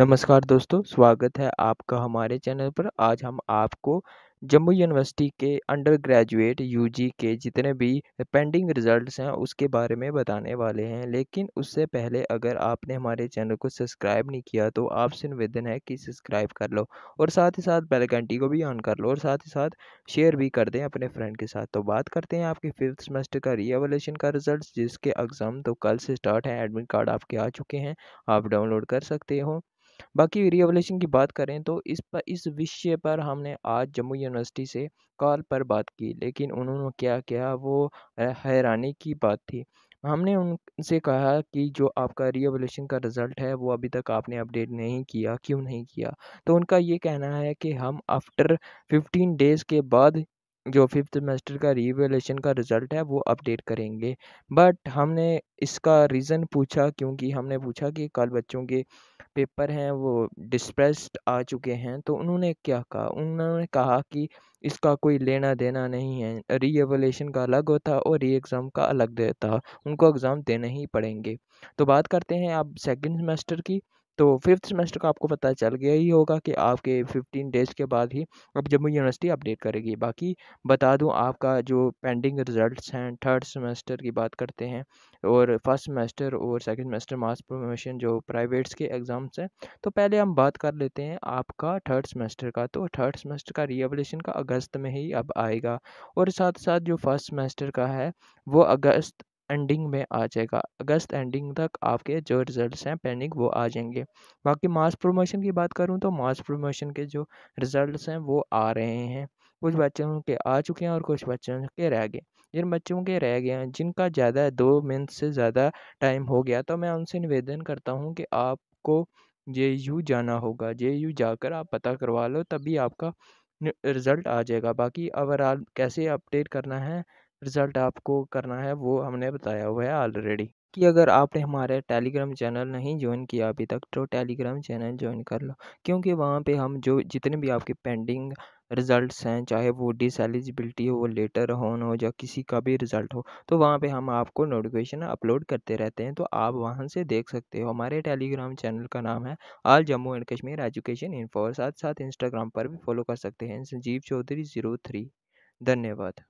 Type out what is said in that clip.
नमस्कार दोस्तों स्वागत है आपका हमारे चैनल पर आज हम आपको जम्मू यूनिवर्सिटी के अंडर ग्रेजुएट यू के जितने भी पेंडिंग रिजल्ट्स हैं उसके बारे में बताने वाले हैं लेकिन उससे पहले अगर आपने हमारे चैनल को सब्सक्राइब नहीं किया तो आपसे निवेदन है कि सब्सक्राइब कर लो और साथ ही साथ बेल घंटी को भी ऑन कर लो और साथ ही साथ शेयर भी कर दें अपने फ्रेंड के साथ तो बात करते हैं आपके फिफ्थ सेमेस्टर का रीएवलेशन का रिजल्ट जिसके एग्ज़ाम तो कल से स्टार्ट है एडमिट कार्ड आपके आ चुके हैं आप डाउनलोड कर सकते हो बाकी रीएवलेशन की बात करें तो इस पर इस विषय पर हमने आज जम्मू यूनिवर्सिटी से कॉल पर बात की लेकिन उन्होंने क्या किया वो हैरानी की बात थी हमने उनसे कहा कि जो आपका रीएवलेशन का रिज़ल्ट है वो अभी तक आपने अपडेट नहीं किया क्यों नहीं किया तो उनका ये कहना है कि हम आफ्टर फिफ्टीन डेज़ के बाद जो फिफ्थ सेमेस्टर का रीवेलेशन का रिज़ल्ट है वो अपडेट करेंगे बट हमने इसका रीज़न पूछा क्योंकि हमने पूछा कि कल बच्चों के पेपर हैं वो डिस्प्रेस्ड आ चुके हैं तो उन्होंने क्या कहा उन्होंने कहा कि इसका कोई लेना देना नहीं है री एवोलेशन का अलग होता और री एग्ज़ाम का अलग देता उनको एग्ज़ाम देने ही पड़ेंगे तो बात करते हैं आप सेकेंड सेमेस्टर की तो फिफ्थ सेमेस्टर का आपको पता चल गया ही होगा कि आपके फिफ्टीन डेज़ के बाद ही अब जम्मू यूनिवर्सिटी अपडेट करेगी बाकी बता दूँ आपका जो पेंडिंग रिजल्ट हैं थर्ड सेमेस्टर की बात करते हैं और फर्स्ट सेमेस्टर और सेकेंड सेमेस्टर मास प्रमोशन जो प्राइवेट्स के एग्ज़ाम्स हैं तो पहले हम बात कर लेते हैं आपका थर्ड सेमेस्टर का तो थर्ड सेमेस्टर का रिएवलेशन का अगस्त में ही अब आएगा और साथ साथ जो फर्स्ट सेमेस्टर का है वो अगस्त एंडिंग में आ जाएगा अगस्त एंडिंग तक आपके जो रिज़ल्ट्स हैं पेंडिंग वो आ जाएंगे बाकी मास प्रमोशन की बात करूँ तो मास प्रमोशन के जो रिज़ल्ट हैं वो आ रहे हैं कुछ बच्चों के आ चुके हैं और कुछ बच्चों के रह गए जिन बच्चों के रह गए हैं जिनका ज़्यादा दो मिनट से ज़्यादा टाइम हो गया तो मैं उनसे निवेदन करता हूँ कि आपको जे यू जाना होगा जे यू जाकर आप पता करवा लो तभी आपका रिज़ल्ट आ जाएगा बाकी ओवरऑल कैसे अपडेट करना है रिज़ल्ट आपको करना है वो हमने बताया हुआ है ऑलरेडी कि अगर आपने हमारे टेलीग्राम चैनल नहीं ज्वाइन किया अभी तक तो टेलीग्राम चैनल ज्वाइन कर लो क्योंकि वहाँ पे हम जो जितने भी आपके पेंडिंग रिज़ल्ट्स हैं चाहे वो डिस एलिजिबिलिटी हो वो लेटर होन हो या किसी का भी रिज़ल्ट हो तो वहाँ पे हम आपको नोटिफिकेशन अपलोड करते रहते हैं तो आप वहाँ से देख सकते हो हमारे टेलीग्राम चैनल का नाम है all Jammu and Kashmir education info और साथ साथ इंस्टाग्राम पर भी फॉलो कर सकते हैं संजीव चौधरी ज़ीरो थ्री धन्यवाद